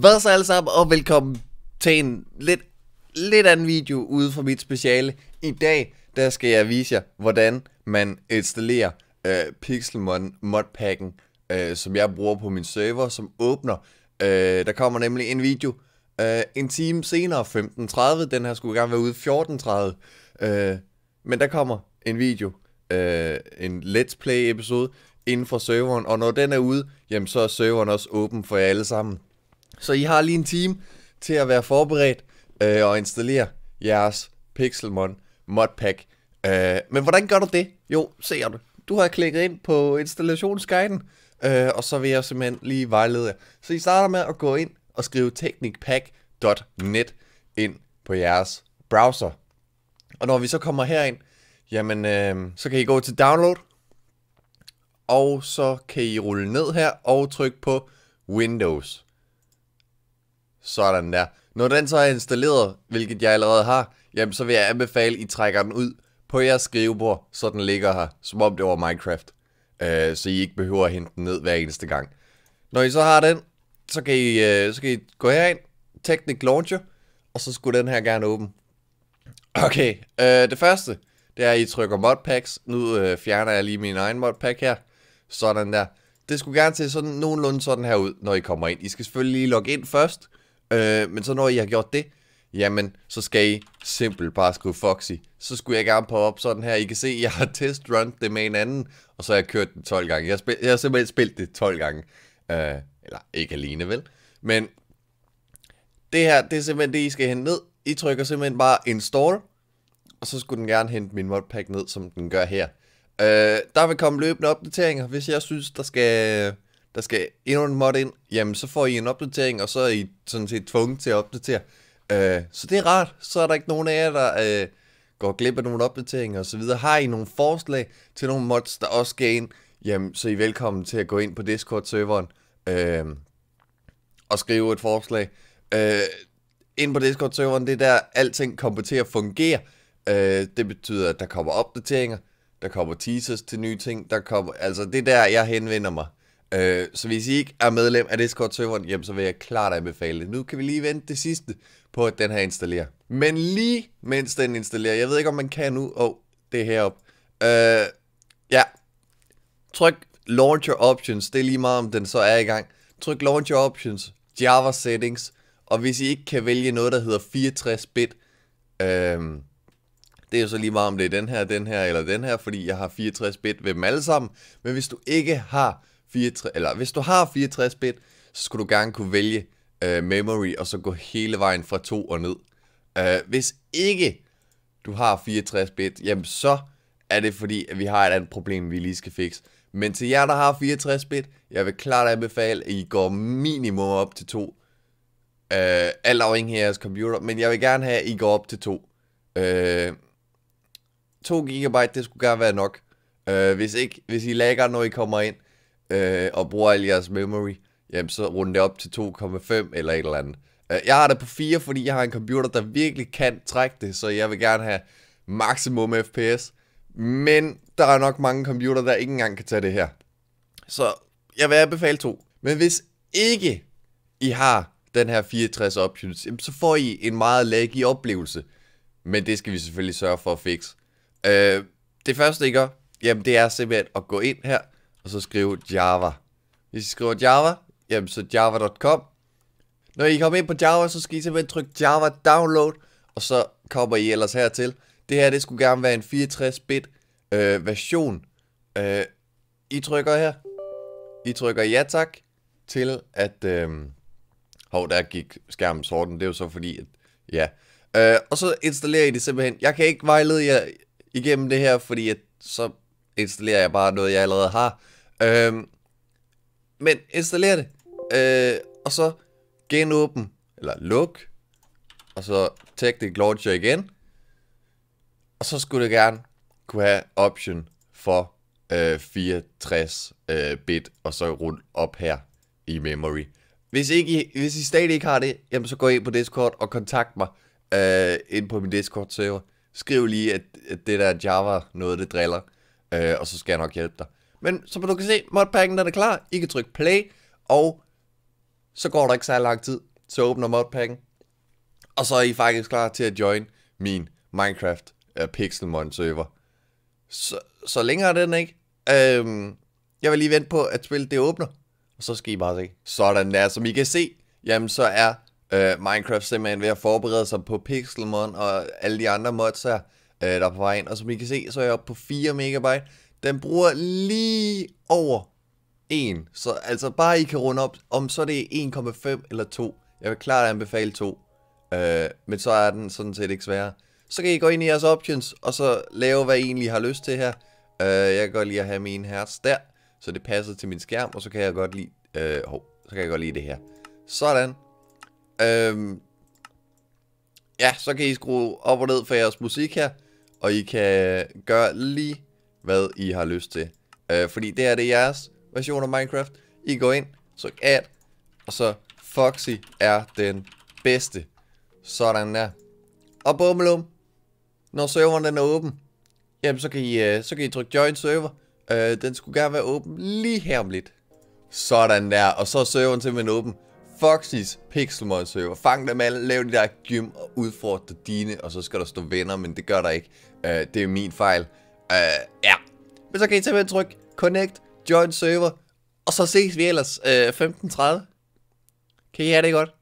Hvad så alle sammen, og velkommen til en lidt, lidt anden video ude fra mit speciale. I dag, der skal jeg vise jer, hvordan man installerer øh, Pixelmon modpacken, øh, som jeg bruger på min server, som åbner. Øh, der kommer nemlig en video øh, en time senere, 15.30. Den her skulle gerne være ude 14.30. Øh, men der kommer en video, øh, en Let's Play episode inden for serveren, og når den er ude, jamen så er serveren også åben for jer alle sammen. Så I har lige en time til at være forberedt øh, og installere jeres Pixelmon modpack. Øh, men hvordan gør du det? Jo, ser du. Du har klikket ind på installationsguiden, øh, og så vil jeg simpelthen lige vejlede jer. Så I starter med at gå ind og skrive technicpack.net ind på jeres browser. Og når vi så kommer herind, jamen øh, så kan I gå til download, og så kan I rulle ned her og trykke på Windows. Sådan der. Når den så er installeret, hvilket jeg allerede har, jamen så vil jeg anbefale, at I trækker den ud på jeres skrivebord, så den ligger her, som om det var Minecraft. Øh, så I ikke behøver at hente den ned hver eneste gang. Når I så har den, så kan I, øh, så kan I gå herind, Technic Launcher, og så skulle den her gerne åbne. Okay, øh, det første, det er, at I trykker modpacks. Nu øh, fjerner jeg lige min egen modpack her. Sådan der. Det skulle gerne se sådan nogenlunde sådan her ud, når I kommer ind. I skal selvfølgelig lige logge ind først, Øh, men så når I har gjort det, jamen, så skal I simpelt bare skrive Foxy. Så skulle jeg gerne poppe op sådan her. I kan se, jeg har testrun det med en anden, og så har jeg kørt den 12 gange. Jeg, spil, jeg har simpelthen spillet det 12 gange. Øh, eller ikke alene, vel? Men det her, det er simpelthen det, I skal hente ned. I trykker simpelthen bare install, og så skulle den gerne hente min modpack ned, som den gør her. Øh, der vil komme løbende opdateringer, hvis jeg synes, der skal der skal endnu en mod ind, jamen så får I en opdatering, og så er I sådan set tvunget til at opdatere. Øh, så det er rart, så er der ikke nogen af jer, der øh, går glip af nogle opdateringer osv. Har I nogle forslag til nogle mods, der også skal ind, jamen så er I velkommen til at gå ind på Discord-serveren øh, og skrive et forslag. Øh, ind på Discord-serveren, det er der alting kommer til at fungere. Øh, det betyder, at der kommer opdateringer, der kommer teasers til nye ting, der kommer, altså det er der, jeg henvender mig. Øh, så hvis I ikke er medlem af Discord-serveren, jamen, så vil jeg klart anbefale det. Nu kan vi lige vente det sidste på, at den her installerer. Men lige mens den installerer, jeg ved ikke, om man kan nu. Åh, oh, det er heroppe. Øh, ja. Tryk Launcher Options. Det er lige meget, om den så er i gang. Tryk Launcher Options, Java Settings. Og hvis I ikke kan vælge noget, der hedder 64-bit, øhm, det er jo så lige meget, om det er den her, den her eller den her, fordi jeg har 64-bit ved dem alle sammen. Men hvis du ikke har 64, eller hvis du har 64 bit, så skulle du gerne kunne vælge øh, memory, og så gå hele vejen fra 2 og ned. Øh, hvis ikke du har 64 bit, jamen så er det fordi, at vi har et andet problem, vi lige skal fikse. Men til jer, der har 64 bit, jeg vil klart anbefale, at I går minimum op til 2. Øh, alt afhængig af jeres computer, men jeg vil gerne have, at I går op til 2. Øh, 2 GB, det skulle gerne være nok. Øh, hvis ikke, hvis I lagger, når I kommer ind, øh, og bruger al jeres memory, jamen så runder det op til 2,5 eller et eller andet. Øh, jeg har det på 4, fordi jeg har en computer, der virkelig kan trække det, så jeg vil gerne have maksimum FPS. Men der er nok mange computer, der ikke engang kan tage det her. Så jeg vil anbefale to. Men hvis ikke I har den her 64 options, så får I en meget laggy oplevelse. Men det skal vi selvfølgelig sørge for at fikse. Øh, det første, I gør, jamen det er simpelthen at gå ind her og så skrive Java. Hvis I skriver Java, jamen så java.com. Når I kommer ind på Java, så skal I simpelthen trykke Java Download, og så kommer I ellers hertil. Det her, det skulle gerne være en 64-bit øh, version. Øh, I trykker her. I trykker ja tak til at... Øh, hov, der gik skærmen sorten. Det er jo så fordi, at... Ja. Øh, og så installerer I det simpelthen. Jeg kan ikke vejlede jer igennem det her, fordi at, så installerer jeg bare noget, jeg allerede har. Øhm, men installer det, øh, og så genåbn, eller luk, og så det Launcher igen. Og så skulle det gerne kunne have option for øh, 64 øh, bit, og så rulle op her i memory. Hvis, ikke I, hvis I stadig ikke har det, jamen så gå ind på Discord og kontakt mig øh, ind på min Discord-server. Skriv lige, at, at det der Java noget, det driller, øh, og så skal jeg nok hjælpe dig. Men som du kan se, modpacken den er klar. I kan trykke play, og så går der ikke så lang tid. Så åbner modpacken, og så er I faktisk klar til at join min Minecraft uh, øh, Pixelmon server. Så, så længere er den ikke. Øhm, jeg vil lige vente på, at spillet det åbner. Og så skal I bare se. Sådan der, som I kan se, jamen så er øh, Minecraft simpelthen ved at forberede sig på Pixelmon og alle de andre mods her, øh, der er på vej ind. Og som I kan se, så er jeg oppe på 4 megabyte. Den bruger lige over 1. Så altså bare I kan runde op, om så det er 1,5 eller 2. Jeg vil klart anbefale 2. Øh, men så er den sådan set ikke sværere. Så kan I gå ind i jeres options, og så lave, hvad I egentlig har lyst til her. Øh, jeg kan godt lide at have min hertz der, så det passer til min skærm, og så kan jeg godt lide... Øh, hov, så kan jeg godt lide det her. Sådan. Øh, ja, så kan I skrue op og ned for jeres musik her, og I kan gøre lige hvad I har lyst til. Øh, fordi det er det jeres version af Minecraft. I går ind, så add, og så Foxy er den bedste. Sådan der. Og bummelum, når serveren den er åben, jamen så kan I, øh, så kan I trykke join server. Øh, den skulle gerne være åben lige her om lidt. Sådan der, og så er serveren simpelthen åben. Foxys Pixelmon server. Fang dem alle, lav de der gym og udfordre dine, og så skal der stå venner, men det gør der ikke. Øh, det er min fejl. Øh, ja. Men så kan I simpelthen trykke Connect, Join Server, og så ses vi ellers øh, 15.30. Kan I have det godt?